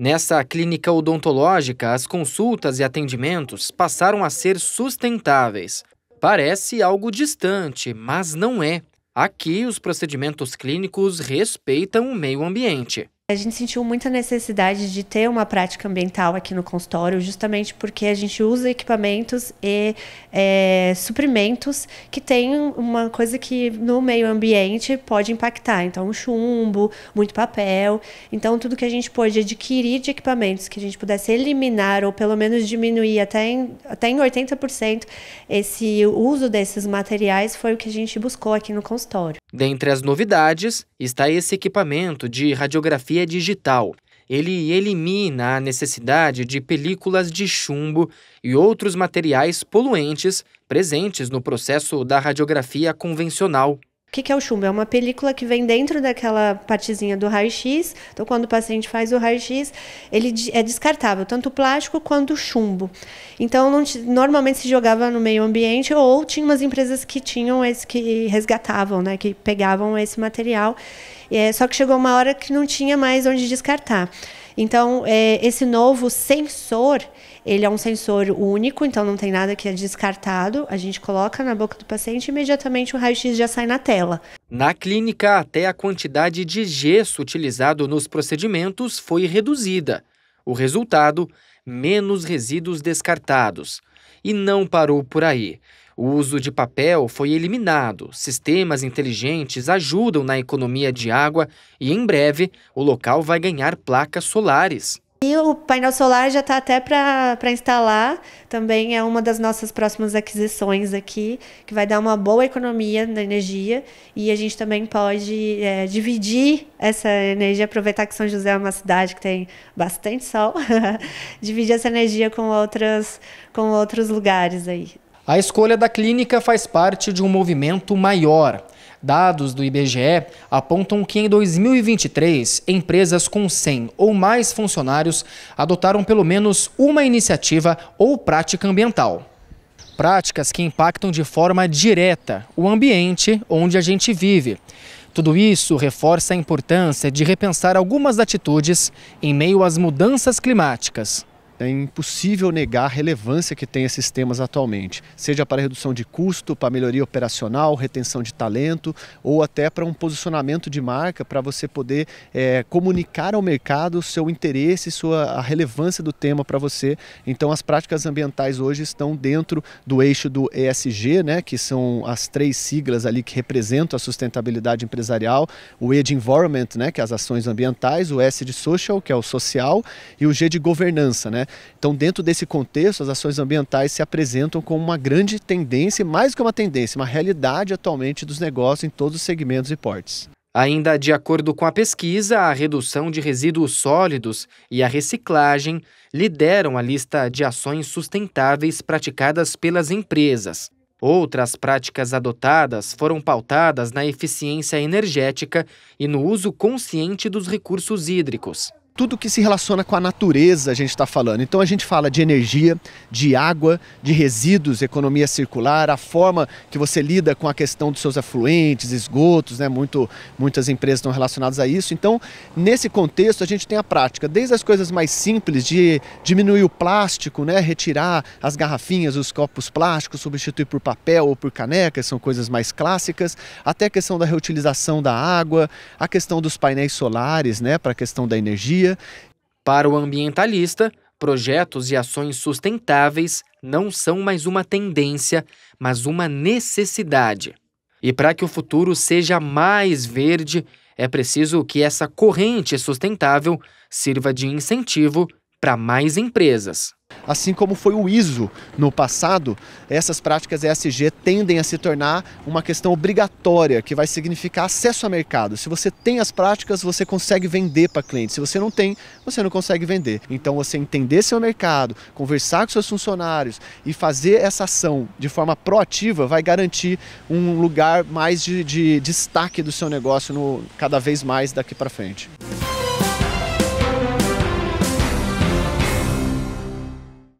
Nessa clínica odontológica, as consultas e atendimentos passaram a ser sustentáveis. Parece algo distante, mas não é. Aqui, os procedimentos clínicos respeitam o meio ambiente. A gente sentiu muita necessidade de ter uma prática ambiental aqui no consultório, justamente porque a gente usa equipamentos e é, suprimentos que tem uma coisa que no meio ambiente pode impactar. Então, chumbo, muito papel. Então, tudo que a gente pôde adquirir de equipamentos que a gente pudesse eliminar ou pelo menos diminuir até em, até em 80% esse uso desses materiais foi o que a gente buscou aqui no consultório. Dentre as novidades está esse equipamento de radiografia fotografia digital. Ele elimina a necessidade de películas de chumbo e outros materiais poluentes presentes no processo da radiografia convencional. O que é o chumbo? É uma película que vem dentro daquela partezinha do raio-x. Então, quando o paciente faz o raio-x, ele é descartável, tanto o plástico quanto o chumbo. Então, normalmente se jogava no meio ambiente ou tinha umas empresas que tinham esse, que resgatavam, né, que pegavam esse material. É, só que chegou uma hora que não tinha mais onde descartar. Então, é, esse novo sensor, ele é um sensor único, então não tem nada que é descartado. A gente coloca na boca do paciente e imediatamente o raio-x já sai na tela. Na clínica, até a quantidade de gesso utilizado nos procedimentos foi reduzida. O resultado, menos resíduos descartados. E não parou por aí. O uso de papel foi eliminado, sistemas inteligentes ajudam na economia de água e, em breve, o local vai ganhar placas solares. E o painel solar já está até para instalar, também é uma das nossas próximas aquisições aqui, que vai dar uma boa economia na energia e a gente também pode é, dividir essa energia, aproveitar que São José é uma cidade que tem bastante sol, dividir essa energia com, outras, com outros lugares aí. A escolha da clínica faz parte de um movimento maior. Dados do IBGE apontam que em 2023, empresas com 100 ou mais funcionários adotaram pelo menos uma iniciativa ou prática ambiental. Práticas que impactam de forma direta o ambiente onde a gente vive. Tudo isso reforça a importância de repensar algumas atitudes em meio às mudanças climáticas. É impossível negar a relevância que tem esses temas atualmente, seja para redução de custo, para melhoria operacional, retenção de talento ou até para um posicionamento de marca para você poder é, comunicar ao mercado o seu interesse, sua, a relevância do tema para você. Então, as práticas ambientais hoje estão dentro do eixo do ESG, né, que são as três siglas ali que representam a sustentabilidade empresarial, o E de Environment, né, que é as ações ambientais, o S de Social, que é o social, e o G de Governança, né, então, dentro desse contexto, as ações ambientais se apresentam como uma grande tendência, mais que uma tendência, uma realidade atualmente dos negócios em todos os segmentos e portes. Ainda de acordo com a pesquisa, a redução de resíduos sólidos e a reciclagem lideram a lista de ações sustentáveis praticadas pelas empresas. Outras práticas adotadas foram pautadas na eficiência energética e no uso consciente dos recursos hídricos tudo que se relaciona com a natureza a gente está falando. Então a gente fala de energia, de água, de resíduos, economia circular, a forma que você lida com a questão dos seus afluentes, esgotos, né? Muito, muitas empresas estão relacionadas a isso. Então, nesse contexto, a gente tem a prática, desde as coisas mais simples de diminuir o plástico, né? Retirar as garrafinhas, os copos plásticos, substituir por papel ou por canecas, são coisas mais clássicas, até a questão da reutilização da água, a questão dos painéis solares, né? Para a questão da energia dia, para o ambientalista, projetos e ações sustentáveis não são mais uma tendência, mas uma necessidade. E para que o futuro seja mais verde, é preciso que essa corrente sustentável sirva de incentivo para mais empresas. Assim como foi o ISO no passado, essas práticas ESG tendem a se tornar uma questão obrigatória, que vai significar acesso a mercado. Se você tem as práticas, você consegue vender para cliente. Se você não tem, você não consegue vender. Então, você entender seu mercado, conversar com seus funcionários e fazer essa ação de forma proativa vai garantir um lugar mais de, de destaque do seu negócio no, cada vez mais daqui para frente.